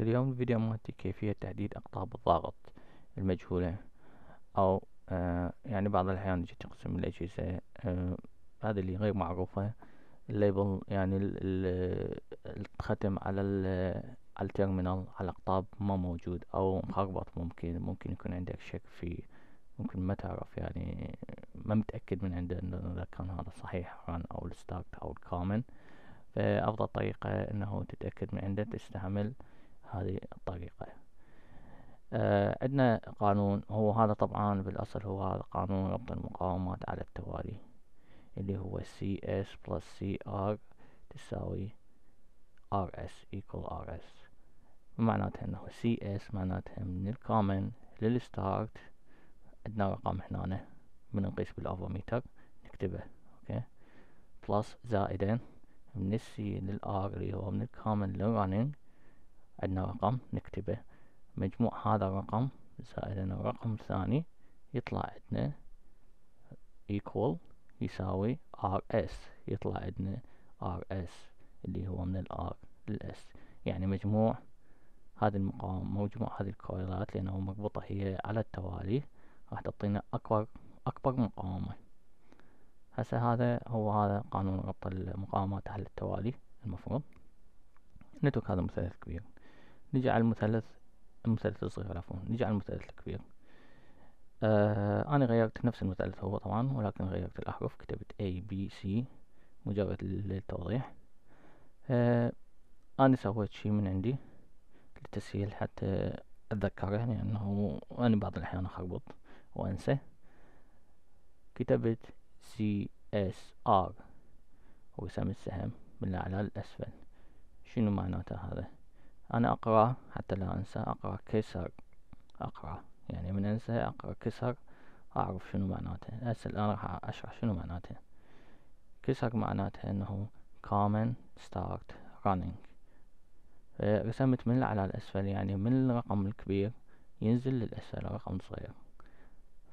اليوم الفيديو مالتي كيفية تحديد أقطاب الضغط المجهولة أو آه، يعني بعض الأحيان تجي تقسم الأجهزة آه، هذا اللي غير معروفة الليبل يعني ال ال الختم على على التيرمينال على الأقطاب ما موجود أو مخربط ممكن ممكن يكون عندك شك في ممكن ما تعرف يعني ما متأكد من عنده إنه إذا كان هذا صحيح ران أو الستارت أو الكامن فأفضل طريقة إنه تتأكد من عنده تستعمل هذه الطريقة آه، عندنا قانون هو هذا طبعا بالأصل هو هذا قانون ربط المقاومات على التوالي اللي هو CS plus CR تساوي RS equal RS معناتها انه CS معناتها من الكومن للستارت عندنا رقم هنا من نقيس بالافوميتر نكتبه اوكي بلس زائدا من السي للار اللي هو من الكومن للرننج عندنا رقم نكتبه مجموع هذا الرقم زائد الرقم الثاني يطلع عندنا equal يساوي rs يطلع عندنا rs اللي هو من الار للاس يعني مجموع هذه المقاومة مجموع هذه الكويلات لأنه مربوطة هي على التوالي راح تعطينا أكبر أكبر مقاومة هسه هذا هو هذا قانون ربط المقاومات على التوالي المفروض نترك هذا المثلث كبير نجي على المثلث المثلث الصغير عفوا نجي على المثلث الكبير آه أنا غيرت نفس المثلث هو طبعا ولكن غيرت الأحرف كتبت A B C مجرد للتوضيح آه أنا سويت شي من عندي للتسهيل حتى أتذكره لأنه أنا بعض الأحيان أخربط وأنسى كتبت سي اس ار اسم السهم من الأعلى للأسفل شنو معناته هذا؟ أنا أقرأ حتى لا أنسى أقرأ كسر أقرأ يعني من أنسى أقرأ كسر أعرف شنو معناته هسه الآن راح أشرح شنو معناته كسر معناته أنه common start running رسمت من الأعلى للأسفل يعني من الرقم الكبير ينزل للأسفل رقم صغير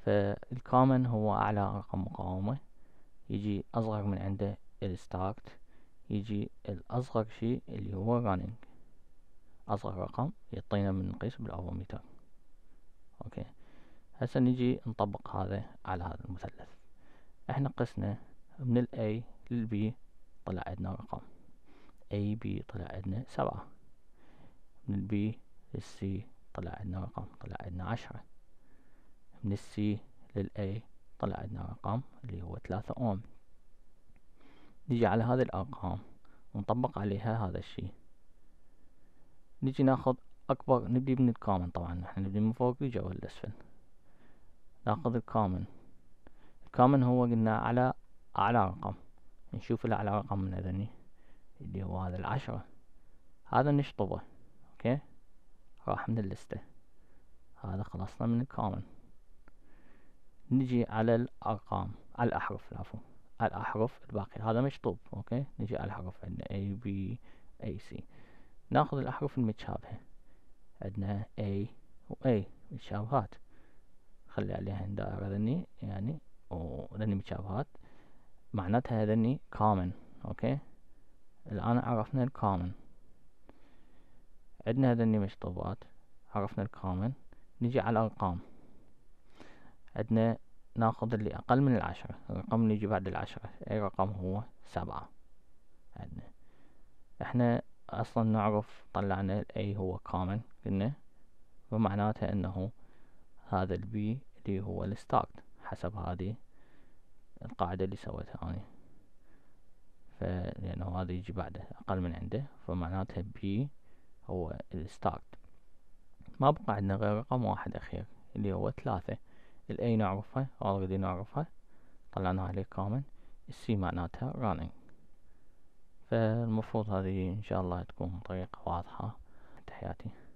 فالكومن هو أعلى رقم مقاومة يجي أصغر من عنده الستارت يجي الأصغر شيء اللي هو running أصغر رقم يعطينا من نقيس بالأربع أوكي هسه نجي نطبق هذا على هذا المثلث احنا قسنا من ال A لل B طلع عندنا رقم A B طلع عندنا سبعة من ال B لل C طلع عندنا رقم طلع عندنا عشرة من ال C لل A طلع عندنا رقم اللي هو ثلاثة أوم نجي على هذه الأرقام ونطبق عليها هذا الشي نجي ناخذ اكبر نبدي من الكومن طبعا احنا نبدي من فوق لجوا للاسفل ناخذ الكومن الكومن هو قلنا على اعلى رقم نشوف الاعلى رقم من هذني اللي هو هذا العشرة هذا نشطبه اوكي راح من اللستة هذا خلصنا من الكومن نجي على الارقام على الاحرف العفو الاحرف الباقي هذا مشطوب اوكي نجي على الحرف عندنا A B A C ناخذ الأحرف المتشابهة عندنا A و A متشابهات خلي عليها دائرة ذني يعني وذني متشابهات معناتها هذني common اوكي الآن عرفنا الكومن عندنا هذني مشطوبات عرفنا الكومن نجي على الأرقام عندنا ناخذ اللي أقل من العشرة الرقم اللي يجي بعد العشرة أي رقم هو سبعة عندنا احنا اصلا نعرف طلعنا ال A هو common قلنا فمعناته انه هذا ال B اللي هو الستاكد حسب هذه القاعدة اللي سويتها أنا لانه هذا يجي بعده أقل من عنده فمعناتها B هو الستاكد ما بقى عندنا غير رقم واحد أخير اللي هو ثلاثة الأي نعرفها already نعرفها طلعناها عليه common السي معناتها running فالمفروض هذه ان شاء الله تكون طريقة واضحة تحياتي